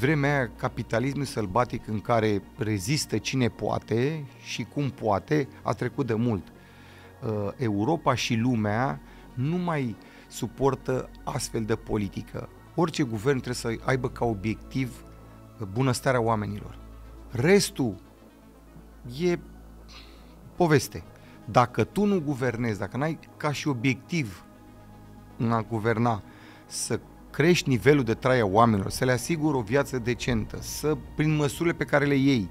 vremea capitalismului capitalismul sălbatic în care rezistă cine poate și cum poate a trecut de mult. Uh, Europa și lumea nu mai suportă astfel de politică. Orice guvern trebuie să aibă ca obiectiv bunăstarea oamenilor. Restul e poveste. Dacă tu nu guvernezi, dacă n-ai ca și obiectiv în a guverna să crești nivelul de trai a oamenilor, să le asiguri o viață decentă, să prin măsurile pe care le iei,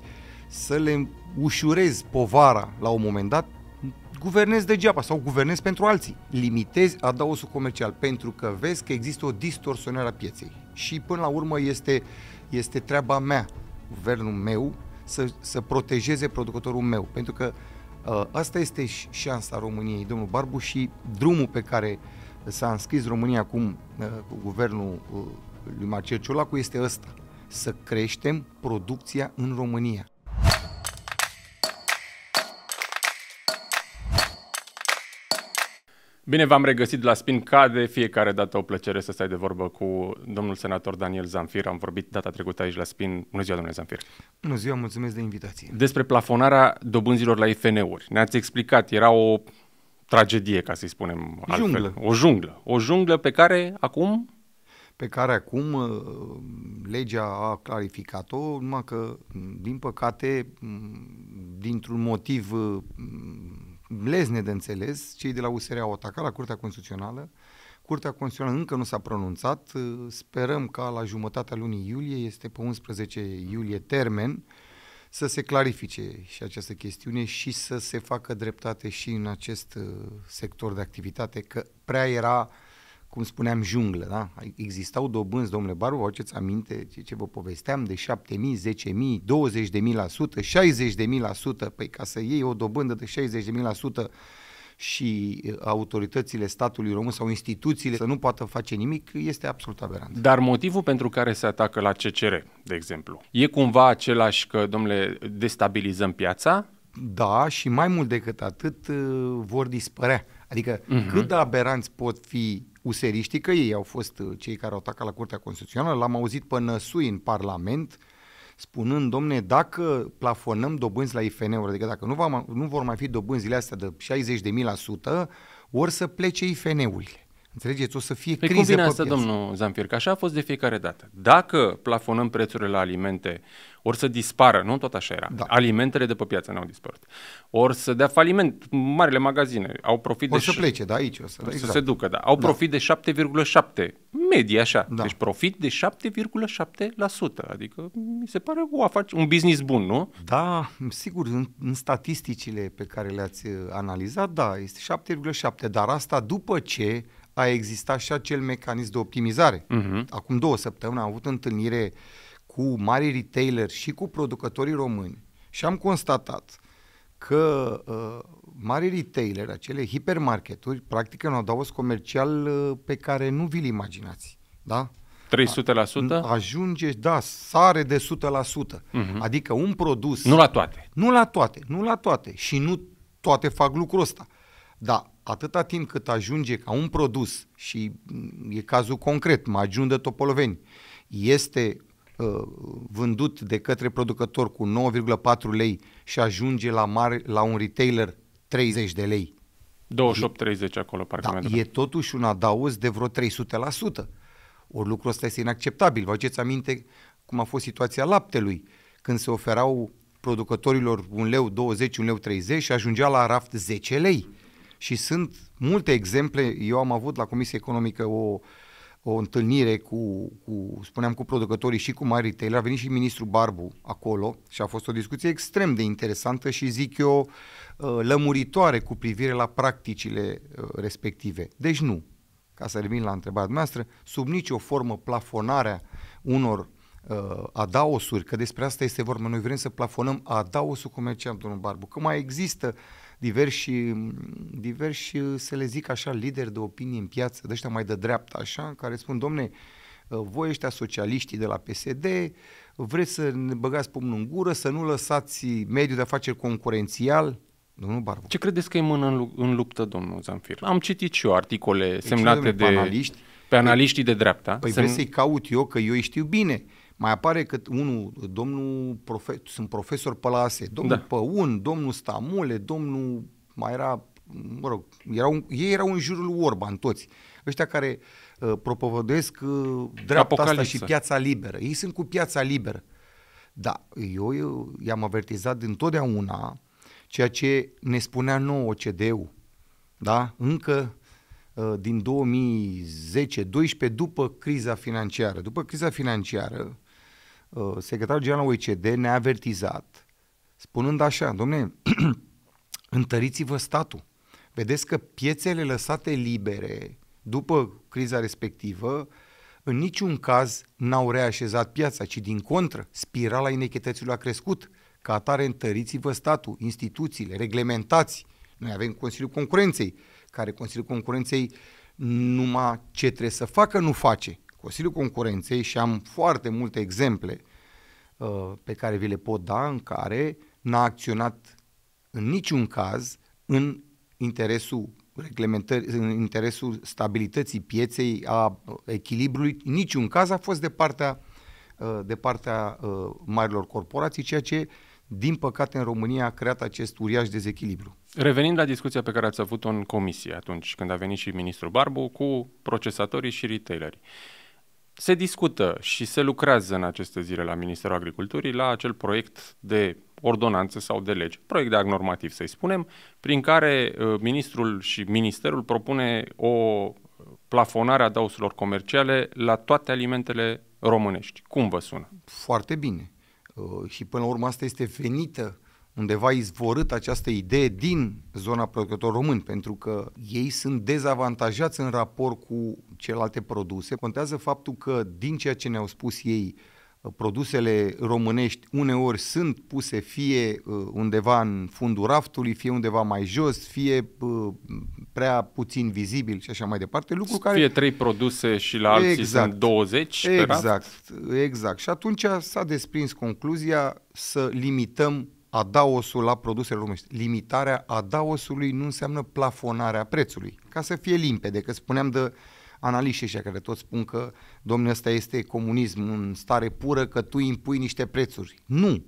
să le ușurezi povara la un moment dat, guvernezi degeaba sau guvernezi pentru alții. Limitezi adaosul comercial pentru că vezi că există o distorsionare a pieței. Și până la urmă este, este treaba mea, guvernul meu, să, să protejeze producătorul meu. Pentru că ă, asta este șansa României, domnul Barbu, și drumul pe care uh, s-a înscris România acum uh, cu guvernul uh, lui Marcel Ciolacu este ăsta, să creștem producția în România. Bine v-am regăsit la Spin Cade, fiecare dată o plăcere să stai de vorbă cu domnul senator Daniel Zamfir. Am vorbit data trecută aici la Spin. Bună ziua, domnule Zamfir. Bună ziua, mulțumesc de invitație. Despre plafonarea dobânzilor la IFN-uri. Ne-ați explicat, era o tragedie, ca să-i spunem altfel. O junglă. O junglă pe care acum... Pe care acum uh, legea a clarificat-o, numai că, mm, din păcate, mm, dintr-un motiv blezne, uh, mm, de înțeles, cei de la USR au atacat la Curtea Constituțională. Curtea Constituțională încă nu s-a pronunțat. Sperăm ca la jumătatea lunii iulie, este pe 11 iulie termen, uh, să se clarifice și această chestiune și să se facă dreptate și în acest uh, sector de activitate, că prea era, cum spuneam, junglă, da? Existau dobânzi, domnule Baru, vă aduceți aminte ce, ce vă povesteam, de 7.000, 10.000, 20.000%, 60.000%, păi ca să iei o dobândă de 60.000%, și uh, autoritățile statului român sau instituțiile să nu poată face nimic este absolut aberant. Dar motivul pentru care se atacă la CCR, de exemplu, e cumva același că, domnule, destabilizăm piața? Da, și mai mult decât atât uh, vor dispărea. Adică uh-huh. cât de aberanți pot fi useriștii, că ei au fost uh, cei care au atacat la Curtea Constituțională, l-am auzit pe Năsui în Parlament, spunând, domne, dacă plafonăm dobânzi la IFN-uri, adică dacă nu, va, nu vor mai fi dobânzile astea de 60.000%, ori să plece IFN-urile. Înțelegeți? O să fie păi criză pe asta, domnul Zamfir, că așa a fost de fiecare dată. Dacă plafonăm prețurile la alimente, ori să dispară, nu tot așa era, da. alimentele de pe piață n-au dispărut, ori să dea faliment, marile magazine au profit Or de... să ș- plece, da, aici o să... Exact. să se ducă, da. Au da. profit de 7,7, medie așa, da. deci profit de 7,7%, adică mi se pare o afac, un business bun, nu? Da, sigur, în, în statisticile pe care le-ați uh, analizat, da, este 7,7, dar asta după ce a existat și acel mecanism de optimizare. Uh-huh. Acum două săptămâni am avut întâlnire cu mari retailer și cu producătorii români și am constatat că uh, mari retailer, acele hipermarketuri, practică un adaos comercial uh, pe care nu vi-l imaginați. Da? 300%? Ajunge, da, sare de 100%. Uh-huh. Mhm. Adică un produs... Nu la toate. Nu la toate, nu la toate. Și nu toate fac lucrul ăsta. Da, atâta timp cât ajunge ca un produs, și mm, e cazul concret, magiun de topoloveni, este uh, vândut de către producător cu 9,4 lei și ajunge la, mare, la un retailer 30 de lei. 28-30 acolo, parcă da, E totuși un adaos de vreo 300%. Ori lucrul ăsta este inacceptabil. Vă aduceți aminte cum a fost situația laptelui, când se oferau producătorilor un leu 20, un leu 30 și ajungea la raft 10 lei. Și sunt multe exemple, eu am avut la Comisia Economică o, o întâlnire cu, cu, spuneam, cu producătorii și cu mari retail. a venit și ministrul Barbu acolo și a fost o discuție extrem de interesantă și zic eu uh, lămuritoare cu privire la practicile uh, respective. Deci nu, ca să revin la întrebarea dumneavoastră, sub nicio formă plafonarea unor uh, adaosuri, că despre asta este vorba, noi vrem să plafonăm adaosul comercial, domnul Barbu, că mai există uh, diversi, mm, diversi, uh, să le zic așa, lideri de opinie în piață, de ăștia mai de dreapta, așa, care spun, domne, uh, voi ăștia socialiștii de la PSD, vreți să ne băgați pumnul în gură, să nu lăsați mediul de afaceri concurențial, Domnul Barbu. Ce credeți că e mână în, luptă, domnul Zanfir? Am citit și eu articole deci, semnate de, de, analiști, pe analiștii de dreapta. Păi, păi vreți să-i caut eu, că eu îi știu bine. Mai apare cât unul, domnul profe- sunt profesor pe la ASE, domnul da. Păun, domnul Stamule, domnul mai era, mă rog, erau, ei erau în jurul Orban, toți. Ăștia care uh, propovăduiesc uh, dreapta Apocalipsa. asta și piața liberă. Ei sunt cu piața liberă. Da, eu, eu i-am avertizat dintotdeauna ceea ce ne spunea nouă ocd ul Da? Încă uh, din 2010 2012 după criza financiară. După criza financiară, Uh, secretarul general OECD ne-a avertizat, spunând așa, domnule, întăriți-vă statul. Vedeți că piețele lăsate libere după criza respectivă în niciun caz n-au reașezat piața, ci din contră, spirala inechităților a crescut. Ca atare întăriți-vă statul, instituțiile, reglementați. Noi avem Consiliul Concurenței, care Consiliul Concurenței numai ce trebuie să facă nu face. Consiliul Concurenței și am foarte multe exemple uh, pe care vi le pot da în care n-a acționat în niciun caz în interesul reglementări, în interesul stabilității pieței, a echilibrului, niciun caz a fost de partea, uh, de partea uh, marilor corporații, ceea ce, din păcate, în România a creat acest uriaș dezechilibru. Revenind la discuția pe care ați avut-o în comisie atunci când a venit și ministrul Barbu cu procesatorii și retailerii se discută și se lucrează în aceste zile la Ministerul Agriculturii la acel proiect de ordonanță sau de lege, proiect de act normativ să-i spunem, prin care uh, ministrul și ministerul propune o plafonare a dauselor comerciale la toate alimentele românești. Cum vă sună? Foarte bine. Uh, și până la urmă asta este venită undeva izvorât această idee din zona producător român, pentru că ei sunt dezavantajați în raport cu celelalte produse. Contează faptul că din ceea ce ne-au spus ei, produsele românești uneori sunt puse fie uh, undeva în fundul raftului, fie undeva mai jos, fie uh, prea puțin vizibil și așa mai departe. Lucru fie care... trei produse și la alții exact. sunt 20 Exact, exact. Și atunci s-a desprins concluzia să limităm adaosul la produsele românești. Limitarea adaosului nu înseamnă plafonarea prețului. Ca să fie limpede, că spuneam de analiști ăștia care toți spun că domnul ăsta este comunism în stare pură, că tu impui niște prețuri. Nu!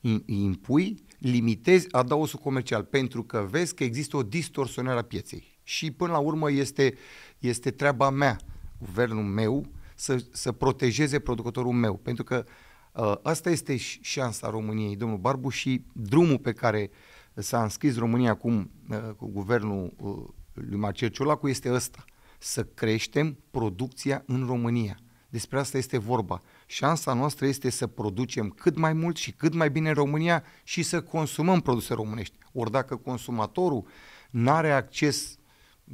I- impui, limitezi adaosul comercial pentru că vezi că există o distorsionare a pieței. Și până la urmă este, este treaba mea, guvernul meu, să, să protejeze producătorul meu. Pentru că uh, Uh, asta este șansa României, domnul Barbu, și drumul pe care s-a înscris România acum uh, cu guvernul uh, lui Marcel Ciolacu este ăsta, să creștem producția în România. Despre asta este vorba. Șansa noastră este să producem cât mai mult și cât mai bine în România și să consumăm produse românești. Ori dacă consumatorul nu are acces,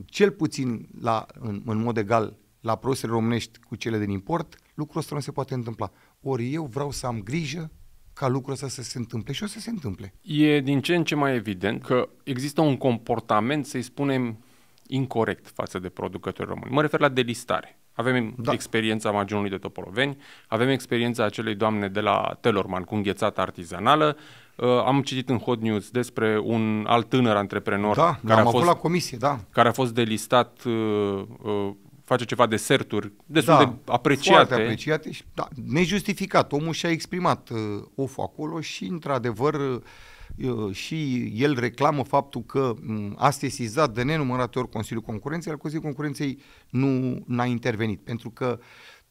cel puțin la, în, în mod egal, la produsele românești cu cele din import, lucrul ăsta nu se poate întâmpla ori eu vreau să am grijă ca lucrul ăsta să se întâmple și o să se întâmple. E din ce în ce mai evident că există un comportament, să-i spunem, incorrect față de producători români. Mă refer la delistare. Avem da. experiența magiunului de Topoloveni, avem experiența acelei doamne de la Telorman cu înghețata artizanală, Uh, am citit în Hot News despre un alt tânăr antreprenor da, care, a fost, la comisie, da. care a fost delistat uh, uh, face ceva deserturi destul da, de apreciate. Foarte apreciate și da, nejustificat. Omul și-a exprimat uh, of acolo și, într-adevăr, uh, și el reclamă faptul că mm, a sesizat de nenumărate ori Consiliul Concurenței, al Consiliul Concurenței nu n-a intervenit, pentru că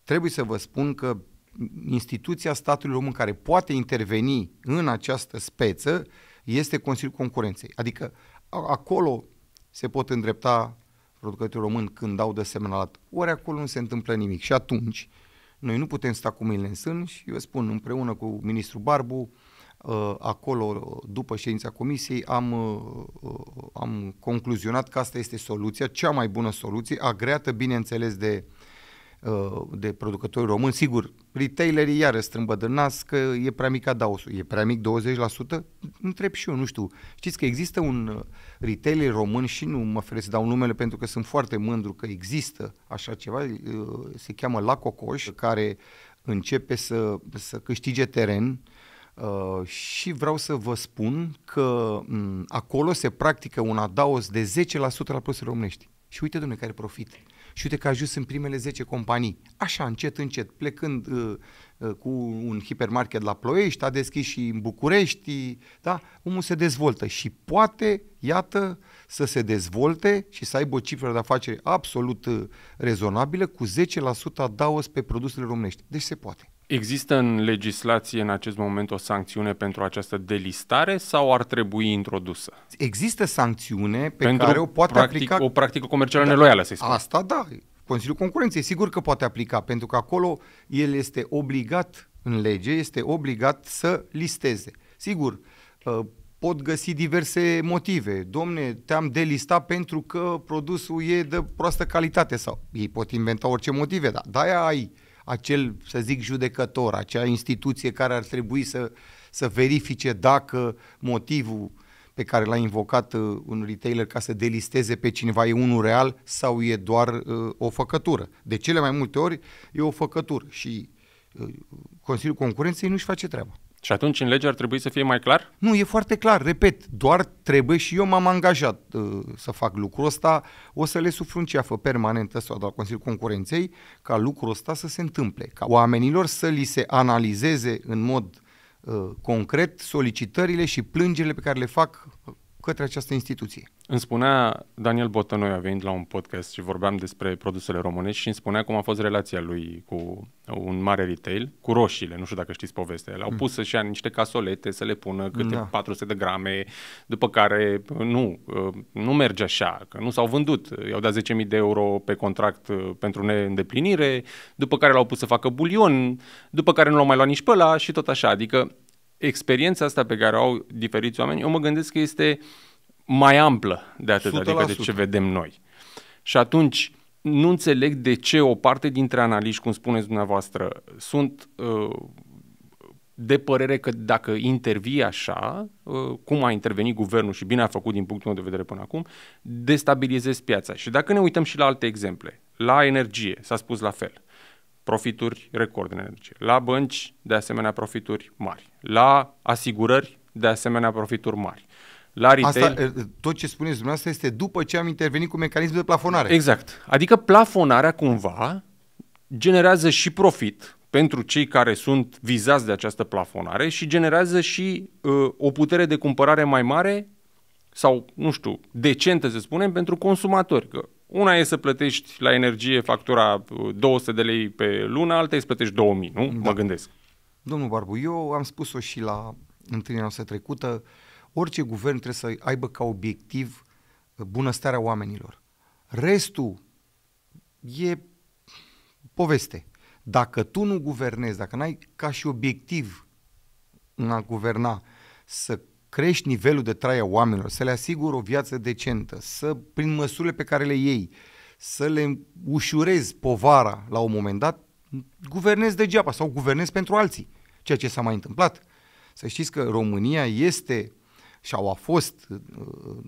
trebuie să vă spun că instituția statului român care poate interveni în această speță este Consiliul Concurenței. Adică acolo se pot îndrepta producătorii români când dau de semnalat, ori acolo nu se întâmplă nimic. Și atunci, noi nu putem sta cu mâinile în sân și eu spun împreună cu ministrul Barbu, uh, acolo, uh, după ședința comisiei, am, uh, am concluzionat că asta este soluția, cea mai bună soluție, agreată, bineînțeles, de Uh, de producători români. Sigur, retailerii iară strâmbă de nas că e prea mic adausul. E prea mic 20%? Întreb și eu, nu știu. Știți că există un uh, retailer român și nu mă feresc să dau numele pentru că sunt foarte mândru că există așa ceva. Uh, se cheamă La Cocoș, care începe să, să câștige teren Uh, și vreau să vă spun că m- mm, acolo se practică un adaos de 10% la produse românești. Și uite, domne, care profit și uite că a ajuns în primele 10 companii. Așa, încet, încet, plecând uh, uh, cu un hipermarket la Ploiești, a deschis și în București, da? omul se dezvoltă și poate, iată, să se dezvolte și să aibă o cifră de afaceri absolut uh, rezonabilă cu 10% adaos pe produsele românești. Deci se poate. Există în legislație în acest moment o sancțiune pentru această delistare sau ar trebui introdusă? Există sancțiune pe pentru care o poate practic, aplica... o practică comercială da, neloială, să-i spun. Asta da, Consiliul Concurenței sigur că poate aplica, pentru că acolo el este obligat în lege, este obligat să listeze. Sigur, ă, pot găsi diverse motive. Domne, te-am delistat pentru că produsul e de proastă calitate sau ei pot inventa orice motive, dar de-aia ai uh, acel, să zic, judecător, acea instituție care ar trebui să, să verifice dacă motivul pe care l-a invocat uh, un retailer ca să delisteze pe cineva e unul real sau e doar uh, o făcătură. De cele mai multe ori e o făcătură și uh, Consiliul Concurenței nu-și face treaba. Și atunci în lege ar trebui să fie mai clar? Nu, e foarte clar, repet, doar trebuie și eu m-am angajat uh, să fac lucrul ăsta, o să le sufru în ceafă permanentă sau de la Consiliul Concurenței ca lucrul ăsta să se întâmple, ca oamenilor să li se analizeze în mod uh, concret solicitările și plângerile pe care le fac către această instituție. Îmi spunea Daniel a venit la un podcast și vorbeam despre produsele românești și îmi spunea cum a fost relația lui cu un mare retail, cu roșiile, nu știu dacă știți povestea. L-au mm. pus mm. să-și ia niște casolete, să le pună câte da. 400 de grame, după care nu, ă, nu merge așa, că nu s-au vândut. I-au dat 10.000 de euro pe contract ă, pentru neîndeplinire, după care l-au pus să facă bulion, după care nu l-au mai luat nici pe ăla și tot așa. Adică experiența asta pe care o au diferiți oameni, eu mă gândesc că este mai amplă de atât, adică de ce vedem noi. Și atunci nu înțeleg de ce o parte dintre analiști, cum spuneți dumneavoastră, sunt uh, de părere că dacă intervii așa, uh, cum a intervenit guvernul și bine a făcut din punctul meu de vedere până acum, destabilizezi piața. Și dacă ne uităm și la alte exemple, la energie s-a spus la fel profituri record în energie. La bănci, de asemenea, profituri mari. La asigurări, de asemenea, profituri mari. La retail, Asta, tot ce spuneți dumneavoastră este după ce am intervenit cu mecanismul de plafonare. Exact. Adică plafonarea cumva generează și profit pentru cei care sunt vizați de această plafonare și generează și uh, o putere de cumpărare mai mare sau, nu știu, decentă să spunem, pentru consumatori. Că una e să plătești la energie factura 200 uh, de lei pe lună, alta e să plătești 2000, nu? Da. Mă gândesc. Domnul Barbu, eu am spus-o și la întâlnirea noastră trecută, orice guvern trebuie să aibă ca obiectiv uh, bunăstarea oamenilor. Restul e poveste. Dacă tu nu guvernezi, dacă n-ai ca și obiectiv în a guverna să crești nivelul de trai a oamenilor, să le asiguri o viață decentă, să prin măsurile pe care le iei, să le ușurezi povara la un moment dat, guvernezi degeaba sau guvernezi pentru alții, ceea ce s-a mai întâmplat. Să știți că România este și a fost uh,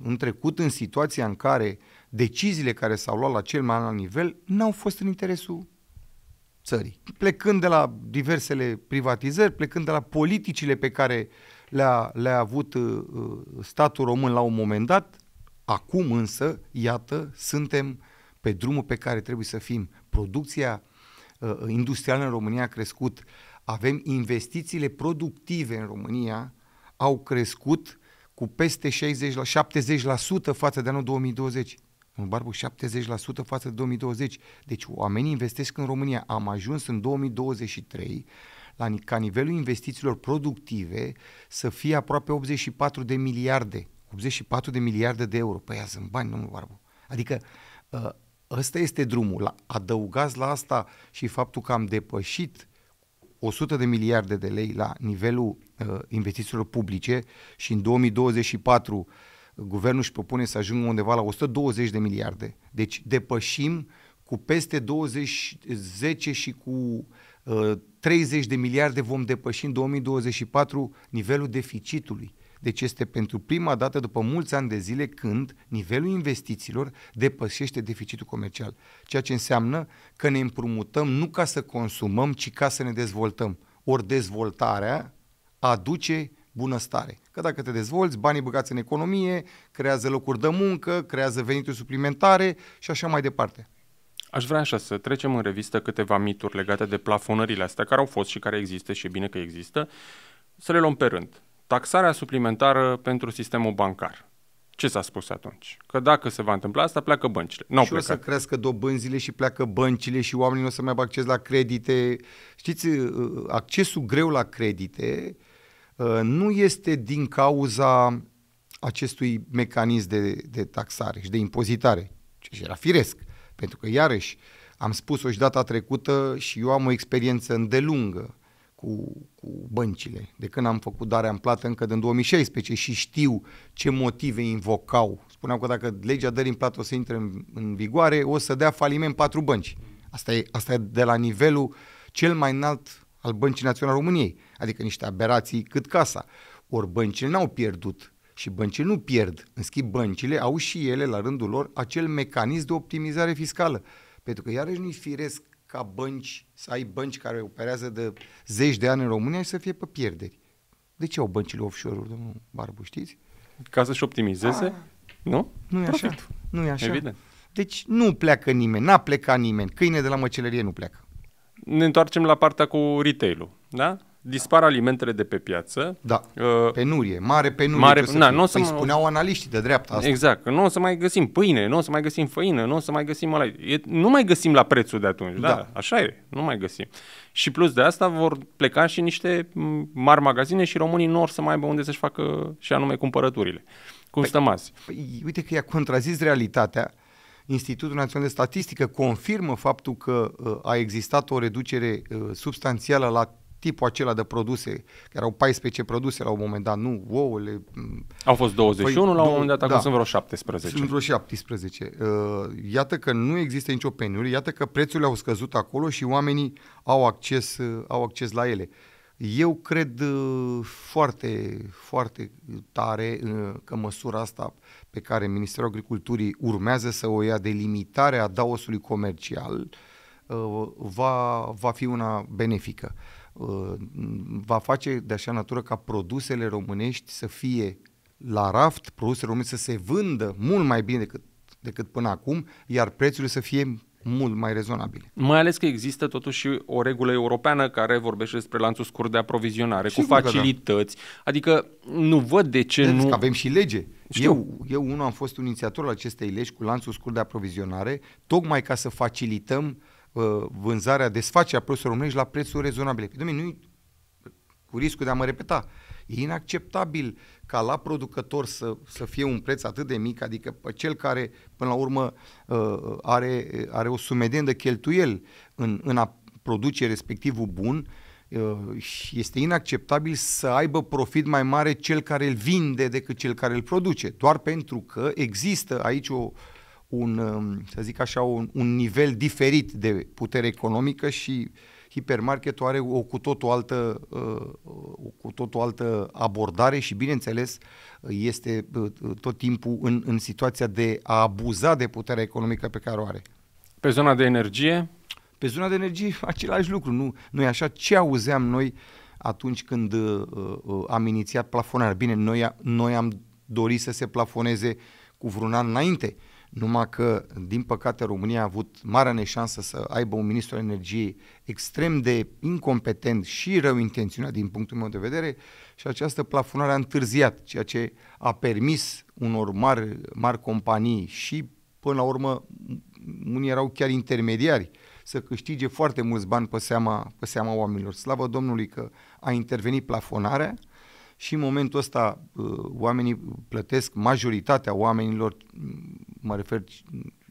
în trecut în situația în care deciziile care s-au luat la cel mai înalt nivel n-au fost în interesul țării. Plecând de la diversele privatizări, plecând de la politicile pe care uh, le-a, le-a avut uh, uh, statul român la un moment dat, acum însă, iată, suntem pe drumul pe care trebuie să fim. Producția uh, uh industrială în România a crescut, avem investițiile productive în România, au crescut cu peste 60 la 70% față de anul 2020. În Barbu, 70% față de 2020. Deci oamenii investesc în România. Am ajuns în 2023 la, ca nivelul investițiilor productive să fie aproape 84 de miliarde. 84 de miliarde de euro. Păi sunt bani, mă barbă. Adică ă, ăsta este drumul. Adăugați la asta și faptul că am depășit 100 de miliarde de lei la nivelul ă, investițiilor publice și în 2024 guvernul își propune să ajungă undeva la 120 de miliarde. Deci depășim cu peste 20, 10 și cu 30 uh, de miliarde vom depăși în 2024 nivelul deficitului. Deci este pentru prima dată după mulți ani de zile când nivelul investițiilor depășește deficitul comercial. Ceea ce înseamnă că ne împrumutăm nu ca să consumăm, ci ca să ne dezvoltăm. Ori dezvoltarea aduce bunăstare. Că dacă te dezvolți, banii băgați în economie, creează locuri de muncă, creează venituri suplimentare și așa mai departe. Aș vrea așa să trecem în revistă câteva mituri legate de plafonările astea care au fost și care există și e bine că există. Să le luăm pe rând. Taxarea suplimentară pentru sistemul bancar. Ce s-a spus atunci? Că dacă se va întâmpla asta, pleacă băncile. N-au și plecat. o să crească dobânzile și pleacă băncile și oamenii nu o să mai aibă acces la credite. Știți, uh, uh, accesul greu la credite uh, nu este din cauza acestui mecanism de, de taxare și de impozitare, ce era firesc pentru că, iarăși, am spus-o și data trecută și eu am o experiență îndelungă cu, cu băncile. De când am făcut darea în plată încă din 2016 și știu ce motive invocau. Spuneam că dacă legea dării în plată o să intre în, în vigoare, o să dea faliment patru bănci. Asta e, asta e de la nivelul cel mai înalt al Băncii Naționale României, adică niște aberații cât casa. Ori băncile n-au pierdut și băncile nu pierd. În schimb, băncile au și ele, la rândul lor, acel mecanism de optimizare fiscală. Pentru că iarăși nu-i firesc ca bănci, să ai bănci care operează de zeci de ani în România și să fie pe pierderi. De ce au băncile offshore-uri, domnul Barbu, știți? Ca să-și optimizeze, A, ah. nu? Nu e așa. Nu e așa. Evident. Deci nu pleacă nimeni, n-a plecat nimeni. Câine de la măcelărie nu pleacă. Ne întoarcem la partea cu retail-ul, da? dispar alimentele de pe piață. Da, uh, penurie, mare penurie. Mare, na, nu o să mai, păi spuneau analiștii de dreapta asta. Exact, nu o să mai găsim pâine, nu o să mai găsim făină, nu o să mai găsim ăla. E, nu mai găsim la prețul de atunci, da. da, așa e, nu mai găsim. Și plus de asta vor pleca și niște mari magazine și românii nu or să mai aibă unde să-și facă și anume cumpărăturile. Cum păi, stăm azi? Păi, uite că i-a contrazis realitatea. Institutul Național de Statistică confirmă faptul că uh, a existat o reducere uh, substanțială la tipul acela de produse, care erau 14 produse la un moment dat, nu, ouăle... Au fost 21 păi, la un păi, moment dat, acum da, sunt vreo 17. Sunt vreo 17. Uh, iată că nu există nicio penurie, iată că prețurile au scăzut acolo și oamenii au acces, uh, au acces la ele. Eu cred uh, foarte, foarte tare că măsura asta pe care Ministerul Agriculturii urmează să o ia de limitare a daosului comercial va, va fi una benefică va face de așa natură ca produsele românești să fie la raft, produsele românești să se vândă mult mai bine decât, decât până acum, iar prețurile să fie mult mai rezonabile. Mai ales că există totuși o regulă europeană care vorbește despre lanțul scurt de aprovizionare, Sigur cu da. facilități. Da. Adică nu văd de ce de nu... Că avem și lege. Știu. Eu, eu unul am fost un inițiator al acestei legi cu lanțul scurt de aprovizionare, tocmai ca să facilităm Uh, vânzarea, desfacerea produselor românești la prețuri rezonabile. Păi, nu cu riscul de a mă repeta, e inacceptabil ca la producător să, să fie un preț atât de mic, adică pe cel care până la urmă uh, are, are o sumedenie de cheltuiel în, în a produce respectivul bun, și uh, este inacceptabil să aibă profit mai mare cel care îl vinde decât cel care îl produce, doar pentru că există aici o, un, um, să zic așa, un, un nivel diferit de putere economică și hipermarketul are o cu tot o altă, uh, o cu tot o altă abordare și, bineînțeles, este uh, tot timpul în, în situația de a abuza de puterea economică pe care o are. Pe zona de energie? Pe zona de energie, același lucru. Nu, nu e așa ce auzeam noi atunci când uh, uh, am inițiat plafonarea. Bine, noi, noi am dorit să se plafoneze cu vreun an înainte. Uh, numai că, din păcate, România a avut marea neșansă să aibă un ministru al energiei extrem de incompetent și rău intenționat din punctul meu de vedere și această plafonare a întârziat, ceea ce a permis unor mari, mari companii și, până la urmă, unii erau chiar intermediari să câștige foarte mulți bani pe seama, pe seama oamenilor. Slavă Domnului că a intervenit plafonarea, și în momentul ăsta uh, oamenii plătesc, majoritatea oamenilor, mă refer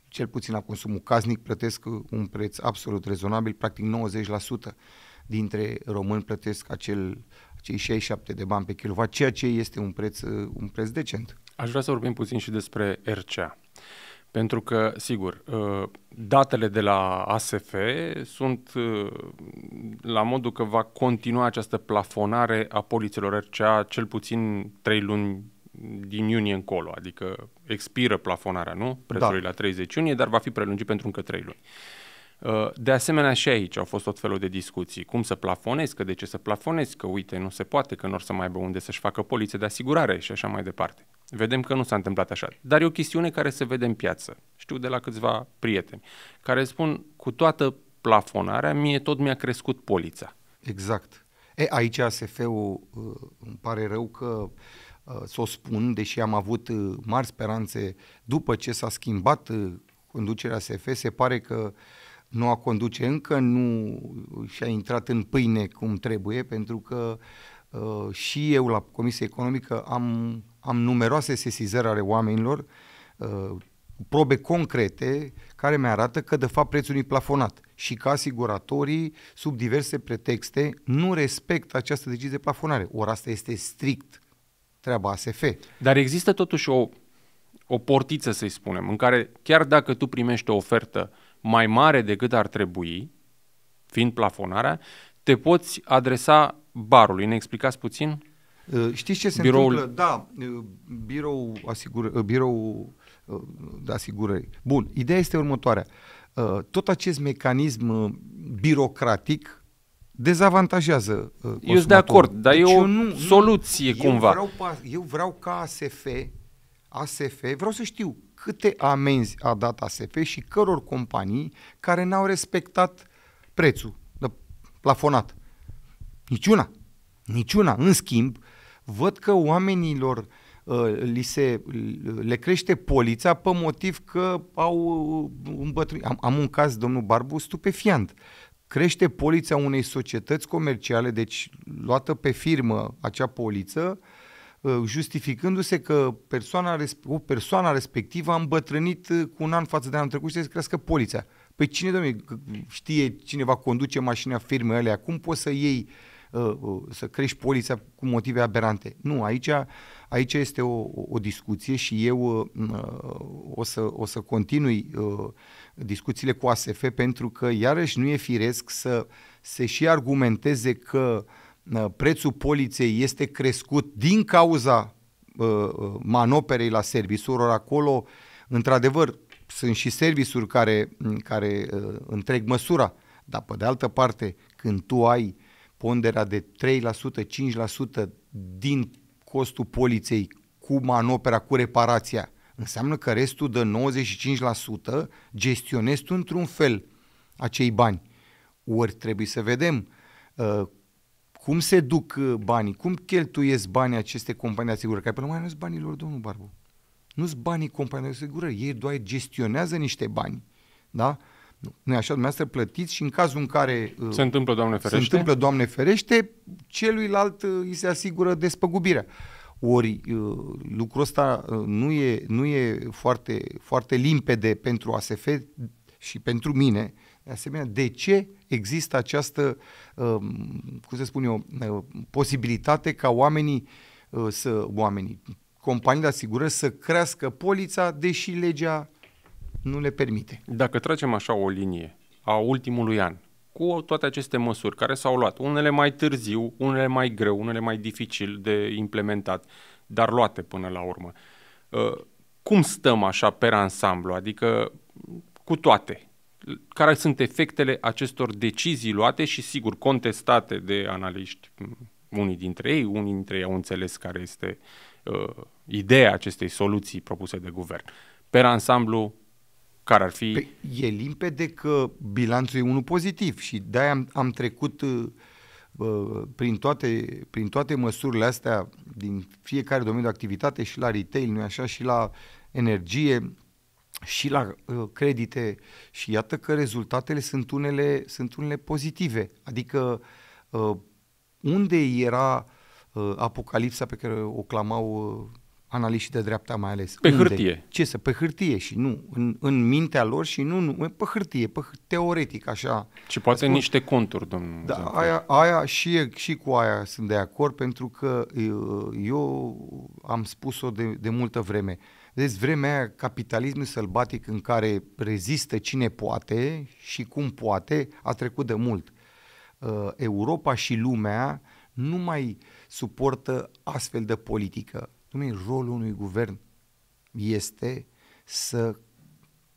cel puțin la consumul casnic, plătesc uh, un preț absolut rezonabil, practic 90% dintre români plătesc acel, acei 67 de bani pe kilowatt, ceea ce este un preț, uh, un preț decent. Aș vrea să vorbim puțin și despre RCA. Pentru că, sigur, datele de la ASF sunt la modul că va continua această plafonare a polițelor RCA cel puțin 3 luni din iunie încolo, adică expiră plafonarea, nu? Prețului da. la 30 iunie, dar va fi prelungit pentru încă 3 luni. Uh, de asemenea și aici au fost tot felul de discuții. Cum să plafonezi, că de ce să plafonezi, că uite, nu se poate, că nu or să mai aibă unde să-și facă polițe de asigurare și așa mai departe. Vedem că nu s-a întâmplat așa. Dar e o chestiune care se vede în piață. Știu de la câțiva prieteni care spun cu toată plafonarea, mie tot mi-a crescut polița. Exact. E, aici ASF-ul uh, îmi pare rău că uh, să o spun, deși am avut uh, mari speranțe după ce s-a schimbat conducerea SF, se pare că nu a conduce încă nu și-a intrat în pâine cum trebuie, pentru că uh, și eu la Comisia Economică am, am numeroase sesizări ale oamenilor, uh, probe concrete care mi arată că de fapt prețul e plafonat și că asiguratorii, sub diverse pretexte, nu respectă această decizie de plafonare. Ori asta este strict treaba ASF. Dar există totuși o, o portiță, să-i spunem, în care chiar dacă tu primești o ofertă mai mare decât ar trebui, fiind plafonarea, te poți adresa barului. Ne explicați puțin? Uh, știți ce se biroul... întâmplă? Da, uh, birou, asigur, uh, birou de asigurări. Bun, ideea este următoarea. Uh, Uh, tot acest mecanism uh, birocratic dezavantajează consumatorul. Uh, eu sunt de acord, dar deci e o nu, soluție eu cumva. Vreau, eu vreau ca ASF, ASF, vreau să știu câte amenzi a dat ASF și căror companii care n-au respectat prețul de plafonat. Niciuna. Niciuna. În schimb, văd că oamenilor uh, Uh, li se, le crește polița pe motiv că au uh, îmbătrânit. Am, am un caz, domnul Barbu, stupefiant. Crește polița unei societăți comerciale, deci luată pe firmă acea poliță, uh, justificându-se că persoana, o persoana respectivă a îmbătrânit cu un an față de anul trecut și să crească poliția. Păi cine, domnule, știe cineva conduce mașina firmei alea, cum poți să iei uh, Uh, uh, să crești polița cu motive aberante. Nu, aici, aici este o, o discuție și eu uh, o să, o să continui discuțiile cu ASF pentru că iarăși nu e firesc să se și argumenteze că prețul poliței este crescut din cauza manoperei la servisuri, ori acolo, într-adevăr, sunt și servisuri care, care întreg măsura, dar pe de altă parte, când tu ai ponderea de 3%, 5% din costul poliței cu manopera, cu reparația, înseamnă că restul de 95% gestionezi tu într-un fel acei bani. Ori trebuie să vedem uh, cum se duc uh, banii, cum cheltuiesc banii aceste companii de asigurări, care pe mai nu sunt banii lor, domnul Barbu. Nu sunt banii companiilor de asigurări, ei doar gestionează niște bani. Da? Uh, nu, e așa, dumneavoastră plătiți și în cazul în care uh, se întâmplă, Doamne ferește, se întâmplă, Doamne ferește celuilalt uh, îi se asigură despăgubirea. Ori uh, lucrul ăsta nu e, nu e foarte, foarte limpede pentru ASF și pentru mine, de asemenea, de ce există această, um, cum să spun eu, posibilitate ca oamenii să, oamenii, companii de asigurări să crească polița, deși legea nu le permite. Dacă tracem așa o linie a ultimului an, cu toate aceste măsuri care s-au luat, unele mai târziu, unele mai greu, unele mai dificil de implementat, dar luate până la urmă. Ă, cum stăm așa pe ansamblu, adică cu toate? Care sunt efectele acestor decizii luate și, sigur, contestate de analiști, unii dintre ei, unii dintre ei au înțeles care este uh, ideea acestei soluții propuse de guvern. pe ansamblu, care ar fi... Pe, păi, e limpede că bilanțul e unul pozitiv și de-aia am, am trecut uh, uh, prin, toate, prin toate măsurile astea din fiecare domeniu de activitate și la retail, nu așa, și la energie, și la uh, credite și iată că rezultatele sunt unele, sunt unele pozitive. Adică uh, unde era uh, apocalipsa pe care o clamau uh, analiștii de dreapta mai ales. Pe Unde? hârtie. Ce să, pe hârtie și nu, în, în mintea lor și nu, nu pe hârtie, pe hârtie, teoretic, așa. Și poate spus. niște conturi, domnul. Da, aia, aia și, și cu aia sunt de acord, pentru că eu, am spus-o de, de multă vreme. Vedeți, vremea aia, capitalismul sălbatic în care rezistă cine poate și cum poate, a trecut de mult. Ă, Europa și lumea nu mai suportă astfel de politică Dumnezeu, rolul unui guvern este să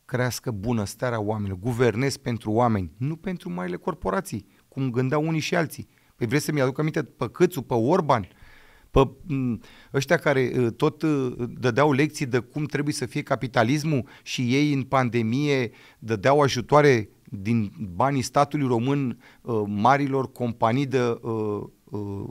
crească bunăstarea oamenilor. Guvernez pentru oameni, nu pentru marile corporații, cum gândeau unii și alții. Păi vreți să-mi aduc aminte pe Câțu, pe Orban, pe mm, ăștia care uh, tot uh, dădeau lecții de cum trebuie să fie capitalismul și ei în pandemie dădeau ajutoare din banii statului român uh, marilor companii de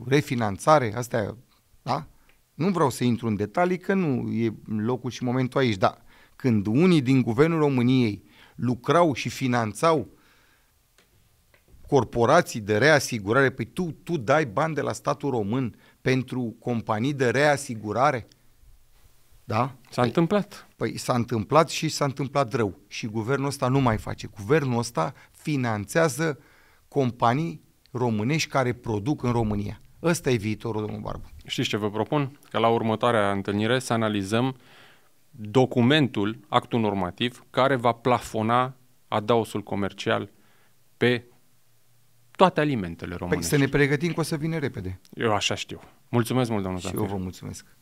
refinanțare, astea, da? Nu vreau să intru în detalii, că nu e locul și momentul aici, dar când unii din guvernul României lucrau și finanțau corporații de reasigurare, păi tu, tu dai bani de la statul român pentru companii de reasigurare? Da? S-a păi, întâmplat. Păi s-a întâmplat și s-a întâmplat rău. Și guvernul ăsta nu mai face. Guvernul ăsta finanțează companii românești care produc în România. Ăsta e viitorul, domnul Barbu. Știți ce vă propun? Că la următoarea întâlnire să analizăm documentul, actul normativ, care va plafona adaosul comercial pe toate alimentele românești. Păi să ne pregătim că o să vină repede. Eu așa știu. Mulțumesc mult, domnul Și Zafir. eu vă mulțumesc.